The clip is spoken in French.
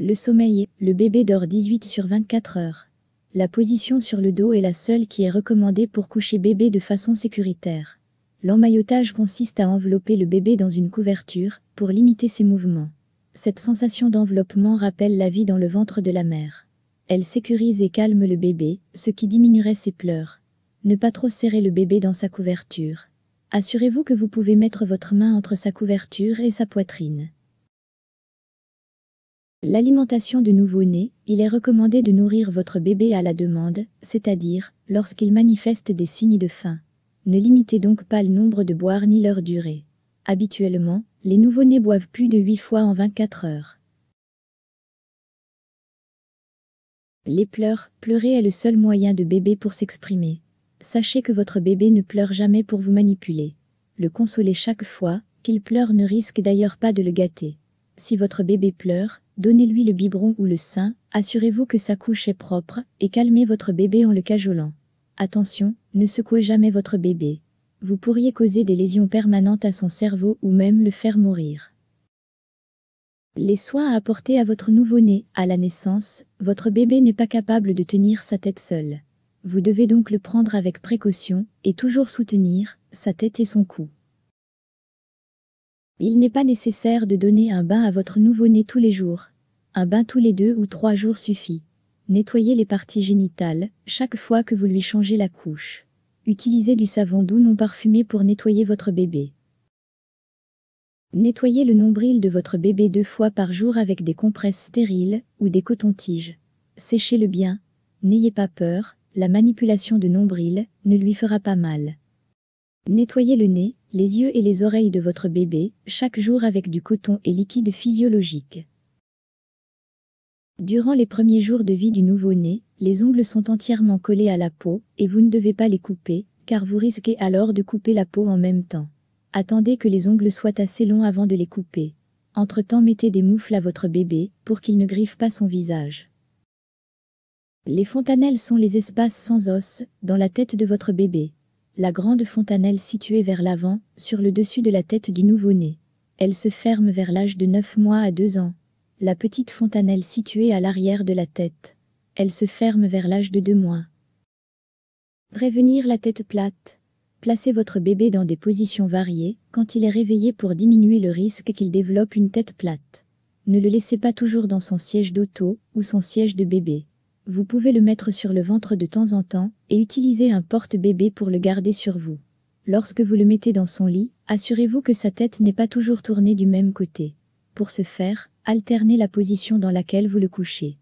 Le sommeil, le bébé dort 18 sur 24 heures. La position sur le dos est la seule qui est recommandée pour coucher bébé de façon sécuritaire. L'emmaillotage consiste à envelopper le bébé dans une couverture pour limiter ses mouvements. Cette sensation d'enveloppement rappelle la vie dans le ventre de la mère. Elle sécurise et calme le bébé, ce qui diminuerait ses pleurs. Ne pas trop serrer le bébé dans sa couverture. Assurez-vous que vous pouvez mettre votre main entre sa couverture et sa poitrine. L'alimentation de nouveau-né, il est recommandé de nourrir votre bébé à la demande, c'est-à-dire lorsqu'il manifeste des signes de faim. Ne limitez donc pas le nombre de boires ni leur durée. Habituellement, les nouveau-nés boivent plus de 8 fois en 24 heures. Les pleurs, pleurer est le seul moyen de bébé pour s'exprimer. Sachez que votre bébé ne pleure jamais pour vous manipuler. Le consoler chaque fois qu'il pleure ne risque d'ailleurs pas de le gâter. Si votre bébé pleure, donnez-lui le biberon ou le sein, assurez-vous que sa couche est propre, et calmez votre bébé en le cajolant. Attention, ne secouez jamais votre bébé. Vous pourriez causer des lésions permanentes à son cerveau ou même le faire mourir. Les soins à apporter à votre nouveau-né, à la naissance, votre bébé n'est pas capable de tenir sa tête seule. Vous devez donc le prendre avec précaution, et toujours soutenir, sa tête et son cou. Il n'est pas nécessaire de donner un bain à votre nouveau-né tous les jours. Un bain tous les deux ou trois jours suffit. Nettoyez les parties génitales chaque fois que vous lui changez la couche. Utilisez du savon doux non parfumé pour nettoyer votre bébé. Nettoyez le nombril de votre bébé deux fois par jour avec des compresses stériles ou des cotons-tiges. Séchez-le bien. N'ayez pas peur, la manipulation de nombril ne lui fera pas mal. Nettoyez le nez, les yeux et les oreilles de votre bébé, chaque jour avec du coton et liquide physiologique. Durant les premiers jours de vie du nouveau-né, les ongles sont entièrement collés à la peau et vous ne devez pas les couper, car vous risquez alors de couper la peau en même temps. Attendez que les ongles soient assez longs avant de les couper. Entre-temps mettez des moufles à votre bébé pour qu'il ne griffe pas son visage. Les fontanelles sont les espaces sans os dans la tête de votre bébé la grande fontanelle située vers l'avant, sur le dessus de la tête du nouveau-né. Elle se ferme vers l'âge de 9 mois à 2 ans. La petite fontanelle située à l'arrière de la tête. Elle se ferme vers l'âge de 2 mois. Prévenir la tête plate. Placez votre bébé dans des positions variées quand il est réveillé pour diminuer le risque qu'il développe une tête plate. Ne le laissez pas toujours dans son siège d'auto ou son siège de bébé. Vous pouvez le mettre sur le ventre de temps en temps et utiliser un porte-bébé pour le garder sur vous. Lorsque vous le mettez dans son lit, assurez-vous que sa tête n'est pas toujours tournée du même côté. Pour ce faire, alternez la position dans laquelle vous le couchez.